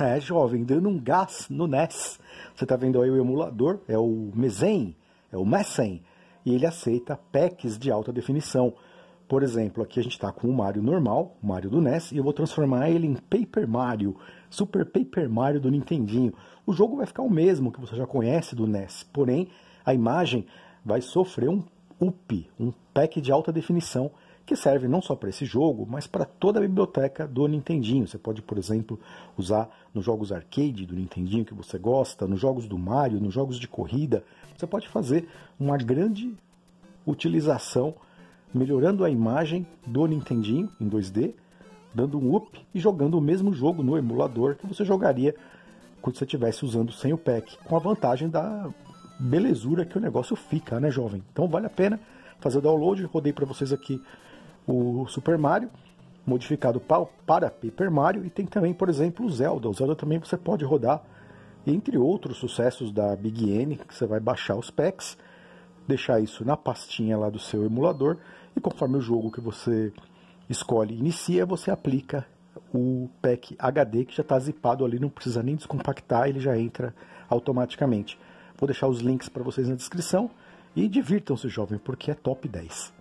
É, jovem, dando um gás no NES. Você está vendo aí o emulador, é o Mezen, é o Messen, e ele aceita packs de alta definição. Por exemplo, aqui a gente está com o Mario normal, o Mario do NES, e eu vou transformar ele em Paper Mario, Super Paper Mario do Nintendinho. O jogo vai ficar o mesmo que você já conhece do NES, porém a imagem vai sofrer um up, um pack de alta definição que serve não só para esse jogo, mas para toda a biblioteca do Nintendinho. Você pode, por exemplo, usar nos jogos arcade do Nintendinho que você gosta, nos jogos do Mario, nos jogos de corrida. Você pode fazer uma grande utilização melhorando a imagem do Nintendinho em 2D, dando um up e jogando o mesmo jogo no emulador que você jogaria quando você estivesse usando sem o pack, com a vantagem da belezura que o negócio fica, né, jovem? Então vale a pena fazer o download, rodei para vocês aqui o Super Mario, modificado para Paper Mario, e tem também, por exemplo, o Zelda. O Zelda também você pode rodar, entre outros sucessos da Big N, que você vai baixar os packs, deixar isso na pastinha lá do seu emulador, e conforme o jogo que você escolhe inicia, você aplica o pack HD que já está zipado ali, não precisa nem descompactar, ele já entra automaticamente. Vou deixar os links para vocês na descrição e divirtam-se, jovem, porque é top 10.